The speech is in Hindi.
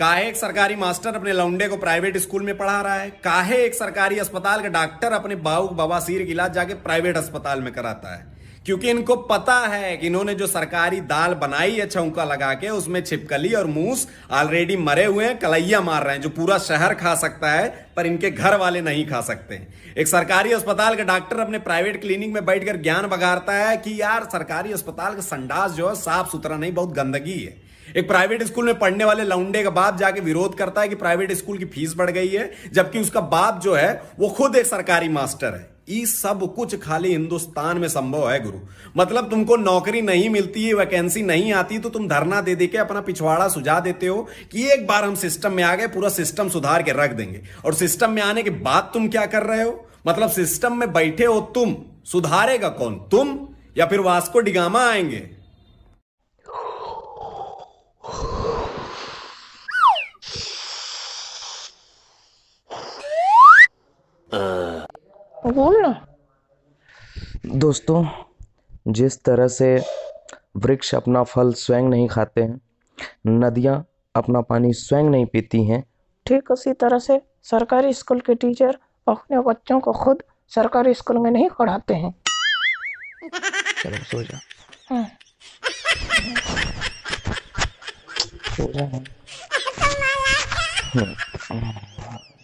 काहे एक सरकारी मास्टर अपने लौंडे को प्राइवेट स्कूल में पढ़ा रहा है काहे एक सरकारी अस्पताल का डॉक्टर अपने बाऊ सिर का इलाज जाके प्राइवेट अस्पताल में कराता है क्योंकि इनको पता है कि इन्होंने जो सरकारी दाल बनाई है छौका लगा के उसमें छिपकली और मूस ऑलरेडी मरे हुए हैं कलैया मार रहे हैं जो पूरा शहर खा सकता है पर इनके घर वाले नहीं खा सकते एक सरकारी अस्पताल का डॉक्टर अपने प्राइवेट क्लिनिक में बैठकर ज्ञान बगाड़ता है कि यार सरकारी अस्पताल का संडास जो है साफ सुथरा नहीं बहुत गंदगी है एक प्राइवेट स्कूल में पढ़ने वाले लौंडे का बाप जाके विरोध करता है कि प्राइवेट स्कूल की फीस बढ़ गई है जबकि उसका बाप जो है वो खुद एक सरकारी मास्टर है ये सब कुछ खाली हिंदुस्तान में संभव है गुरु मतलब तुमको नौकरी नहीं मिलती है वैकेंसी नहीं आती तो तुम धरना दे दे के अपना पिछवाड़ा सुझा देते हो कि एक बार हम सिस्टम में आ गए पूरा सिस्टम सुधार के रख देंगे और सिस्टम में आने के बाद तुम क्या कर रहे हो मतलब सिस्टम में बैठे हो तुम सुधारेगा कौन तुम या फिर वास्को डिगामा आएंगे दोस्तों जिस तरह से वृक्ष अपना फल स्वयं नहीं खाते हैं नदियाँ अपना पानी स्वयं नहीं पीती हैं ठीक उसी तरह से सरकारी स्कूल के टीचर अपने बच्चों को खुद सरकारी स्कूल में नहीं पढ़ाते हैं चलो सो जा हाँ। सो जा हाँ। हाँ।